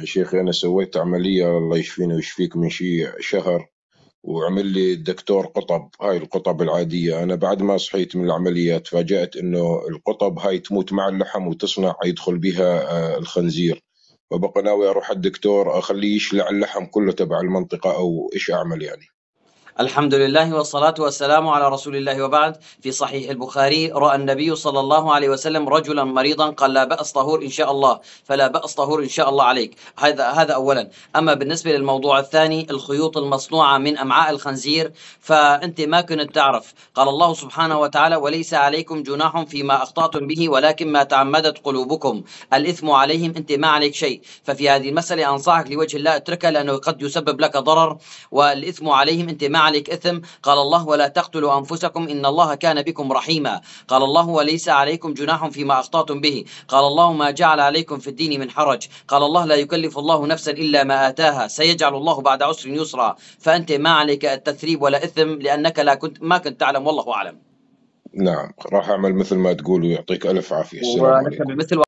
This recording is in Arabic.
يا شيخ انا سويت عمليه الله يشفينا ويشفيك من شي شهر وعمل لي الدكتور قطب هاي القطب العاديه انا بعد ما صحيت من العمليه تفاجات انه القطب هاي تموت مع اللحم وتصنع يدخل بها آه، الخنزير فبقى ناوي اروح الدكتور اخليه يشلع اللحم كله تبع المنطقه او ايش اعمل يعني الحمد لله والصلاة والسلام على رسول الله وبعد في صحيح البخاري رأى النبي صلى الله عليه وسلم رجلا مريضا قال لا بأس طهور إن شاء الله فلا بأس طهور إن شاء الله عليك هذا هذا أولا أما بالنسبة للموضوع الثاني الخيوط المصنوعة من أمعاء الخنزير فأنت ما كنت تعرف قال الله سبحانه وتعالى وليس عليكم جناح فيما أخطأتم به ولكن ما تعمدت قلوبكم الإثم عليهم أنت ما عليك شيء ففي هذه المسألة أنصحك لوجه الله اتركها لأنه قد يسبب لك ضرر والإثم عليهم أنت ما عليك إثم قال الله ولا تقتلوا أنفسكم إن الله كان بكم رحيما قال الله وليس عليكم جناح فيما أخطأتم به قال الله ما جعل عليكم في الدين من حرج قال الله لا يكلف الله نفسا إلا ما آتاها سيجعل الله بعد عسر يسرا فأنت ما عليك التثريب ولا إثم لأنك لا كنت ما كنت تعلم والله أعلم نعم راح أعمل مثل ما تقول ويعطيك ألف عافية السلام عليكم مثل